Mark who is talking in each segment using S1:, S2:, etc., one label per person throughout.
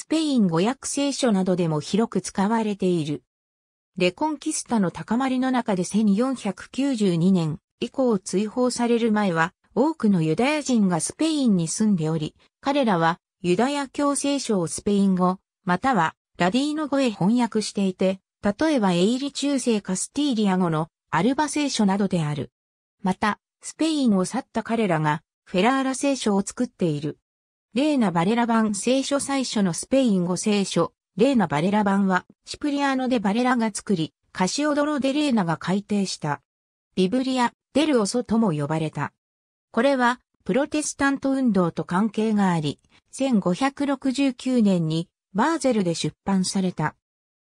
S1: スペイン語訳聖書などでも広く使われている。レコンキスタの高まりの中で1492年以降追放される前は多くのユダヤ人がスペインに住んでおり、彼らはユダヤ教聖書をスペイン語、またはラディーノ語へ翻訳していて、例えばエイリ中世カスティーリア語のアルバ聖書などである。また、スペインを去った彼らがフェラーラ聖書を作っている。レーナ・バレラ版聖書最初のスペイン語聖書、レーナ・バレラ版は、シプリアノ・デ・バレラが作り、カシオドロ・デ・レーナが改訂した。ビブリア、デル・オソとも呼ばれた。これは、プロテスタント運動と関係があり、1569年にバーゼルで出版された。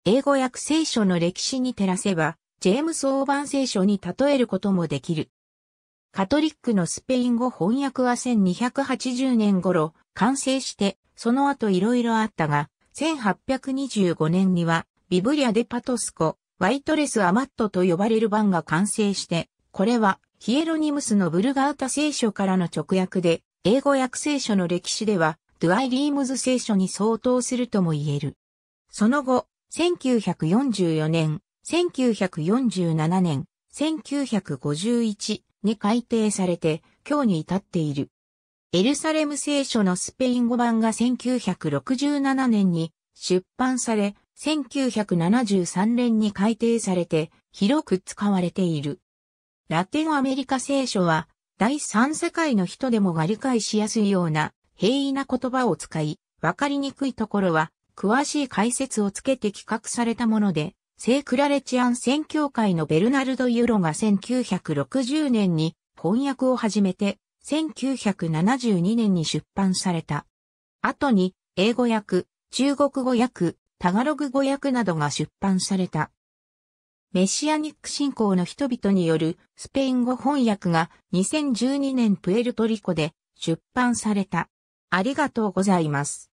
S1: 英語訳聖書の歴史に照らせば、ジェームス・オーバン聖書に例えることもできる。カトリックのスペイン語翻訳は1280年頃、完成して、その後いろいろあったが、1825年には、ビブリア・デ・パトスコ、ワイトレス・アマットと呼ばれる版が完成して、これは、ヒエロニムスのブルガータ聖書からの直訳で、英語訳聖書の歴史では、ドゥアイ・リームズ聖書に相当するとも言える。その後、1944年、1947年、1951に改定されて、今日に至っている。エルサレム聖書のスペイン語版が1967年に出版され、1973年に改訂されて広く使われている。ラテンアメリカ聖書は第三世界の人でもが理解しやすいような平易な言葉を使い、わかりにくいところは詳しい解説をつけて企画されたもので、聖クラレチアン宣教会のベルナルド・ユロが1960年に翻訳を始めて1972年に出版された。後に、英語訳、中国語訳、タガログ語訳などが出版された。メシアニック信仰の人々によるスペイン語翻訳が2012年プエルトリコで出版された。ありがとうございます。